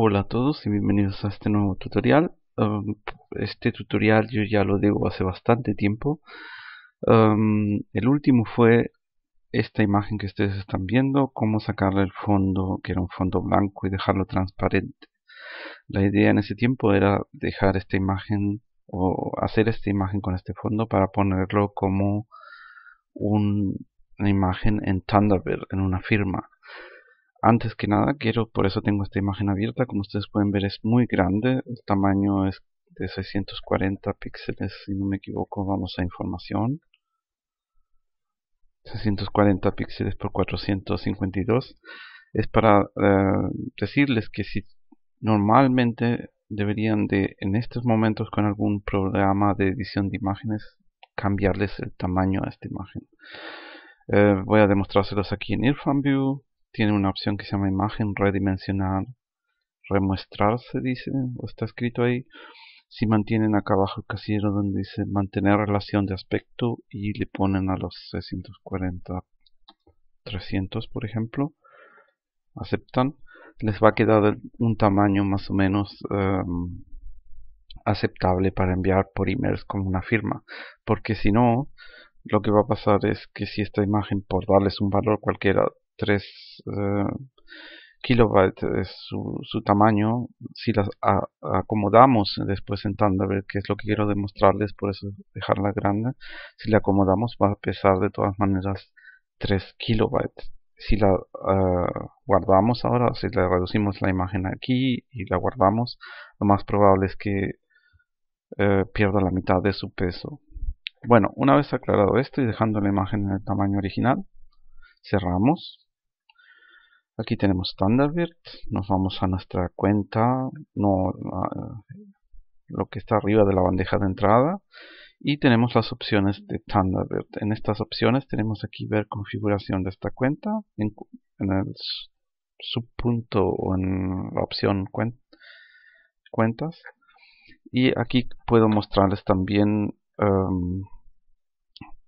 Hola a todos y bienvenidos a este nuevo tutorial. Um, este tutorial yo ya lo digo hace bastante tiempo. Um, el último fue esta imagen que ustedes están viendo, cómo sacarle el fondo, que era un fondo blanco, y dejarlo transparente. La idea en ese tiempo era dejar esta imagen o hacer esta imagen con este fondo para ponerlo como una imagen en Thunderbird, en una firma. Antes que nada, quiero, por eso tengo esta imagen abierta, como ustedes pueden ver es muy grande, el tamaño es de 640 píxeles, si no me equivoco, vamos a información. 640 píxeles por 452 es para eh, decirles que si normalmente deberían de en estos momentos con algún programa de edición de imágenes cambiarles el tamaño a esta imagen eh, voy a demostrárselos aquí en IrfanView tiene una opción que se llama imagen Redimensionar remuestrar se dice, o está escrito ahí. Si mantienen acá abajo el casillero donde dice mantener relación de aspecto y le ponen a los 640 300 por ejemplo, aceptan, les va a quedar un tamaño más o menos em, aceptable para enviar por emails como una firma, porque si no, lo que va a pasar es que si esta imagen, por darles un valor cualquiera, 3 eh, kilobytes es su, tamaño si las acomodamos después en Thunderbird que es lo que quiero demostrarles por eso dejarla grande si la acomodamos va a pesar de todas maneras 3 kilobytes si la eh, guardamos ahora si le reducimos la imagen aquí y la guardamos lo más probable es que eh, pierda la mitad de su peso bueno una vez aclarado esto y dejando la imagen en el tamaño original cerramos Aquí tenemos Thunderbird, nos vamos a nuestra cuenta, no lo que está arriba de la bandeja de entrada, y tenemos las opciones de Thunderbird. En estas opciones tenemos aquí ver configuración de esta cuenta, en, el subpunto o en la opción cuentas, y aquí puedo mostrarles también em,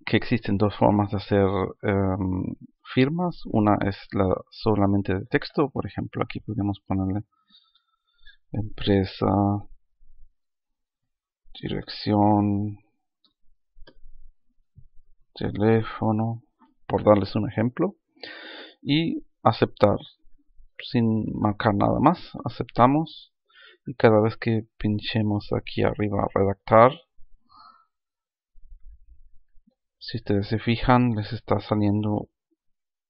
que existen dos formas de hacer em, firmas. Una es la solamente de texto, por ejemplo, aquí podemos ponerle empresa, dirección, teléfono, por darles un ejemplo. Y aceptar, sin marcar nada más, aceptamos. Y cada vez que pinchemos aquí arriba redactar, si ustedes se fijan les está saliendo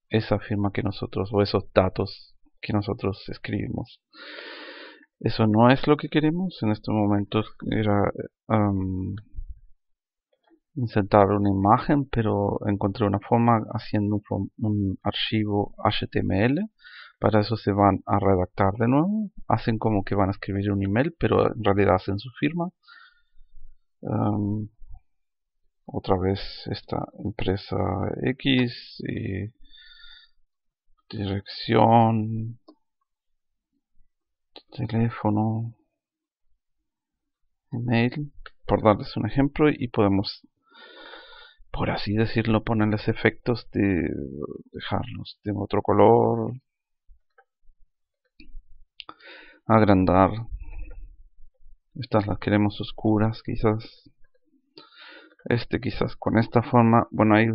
esa firma que nosotros o esos datos que nosotros escribimos eso no es lo que queremos en este momento era insertar una imagen pero encontré una forma haciendo un, archivo HTML para eso se van a redactar de nuevo hacen como que van a escribir un email pero en realidad hacen su firma otra vez esta empresa X y dirección teléfono email por darles un ejemplo y podemos por así decirlo ponerles efectos de dejarlos de otro color agrandar estas las queremos oscuras quizás este quizás con esta forma, bueno, hay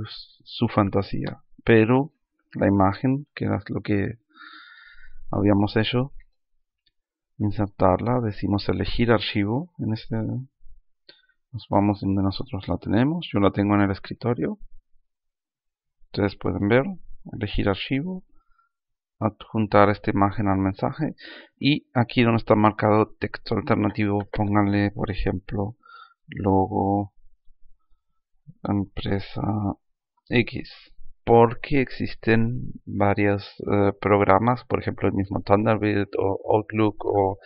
su fantasía, pero la imagen, que es lo que habíamos hecho, insertarla, decimos elegir archivo, en este nos vamos donde nosotros la tenemos, yo la tengo en el escritorio, ustedes pueden ver, elegir archivo, adjuntar esta imagen al mensaje y aquí donde está marcado texto alternativo pónganle por ejemplo logo empresa X porque existen varios eh, programas, por ejemplo el mismo Thunderbird o Outlook o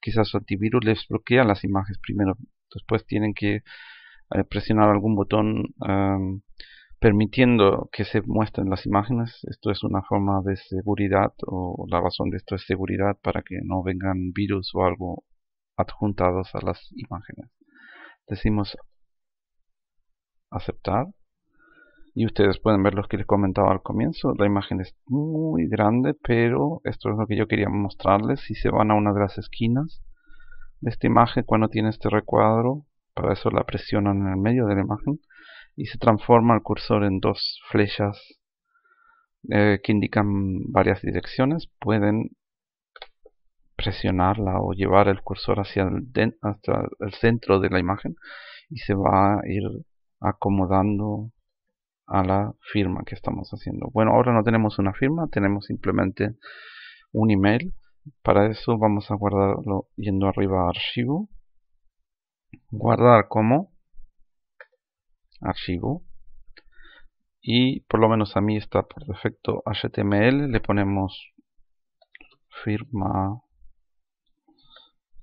quizás antivirus les bloquean las imágenes primero, después tienen que eh, presionar algún botón em, permitiendo que se muestren las imágenes. Esto es una forma de seguridad o la razón de esto es seguridad para que no vengan virus o algo adjuntados a las imágenes. Decimos aceptar y ustedes pueden ver los que les comentaba al comienzo la imagen es muy grande pero esto es lo que yo quería mostrarles si se van a una de las esquinas de esta imagen cuando tiene este recuadro para eso la presionan en el medio de la imagen y se transforma el cursor en dos flechas eh, que indican varias direcciones pueden presionarla o llevar el cursor hacia el centro de la imagen y se va a ir acomodando a la firma que estamos haciendo. Bueno, ahora no tenemos una firma, tenemos simplemente un email. Para eso vamos a guardarlo yendo arriba a archivo. Guardar como archivo. Y por lo menos a mí está por defecto HTML. Le ponemos firma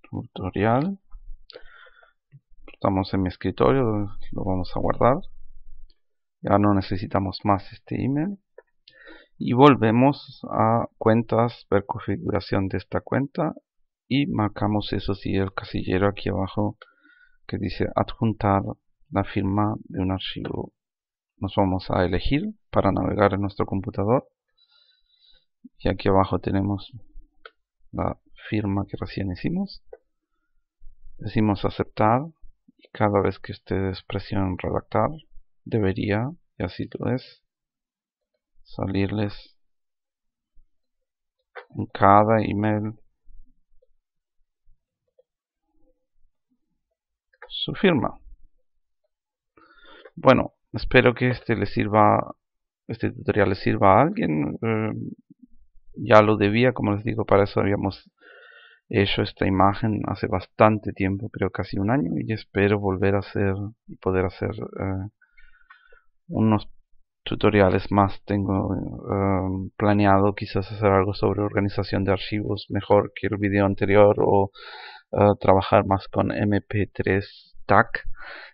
tutorial estamos en mi escritorio lo vamos a guardar ya no necesitamos más este email y volvemos a cuentas ver configuración de esta cuenta y marcamos eso sí el casillero aquí abajo que dice adjuntar la firma de un archivo nos vamos a elegir para navegar en nuestro computador y aquí abajo tenemos la firma que recién hicimos decimos aceptar cada vez que ustedes presionen redactar debería, y así lo es, salirles en cada email su firma. Bueno, espero que este les sirva, este tutorial les sirva a alguien. Eh, ya lo debía, como les digo, para eso habíamos He hecho esta imagen hace bastante tiempo, creo casi un año, y espero volver a hacer y poder hacer eh, unos tutoriales más. Tengo eh, planeado quizás hacer algo sobre organización de archivos mejor que el video anterior o eh, trabajar más con MP3 TAC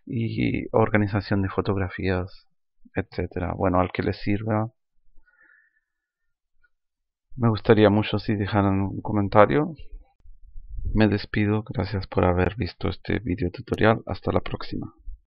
y organización de fotografías, etcétera. Bueno, al que les sirva. Me gustaría mucho si dejaran un comentario me despido, gracias por haber visto este video tutorial, hasta la próxima.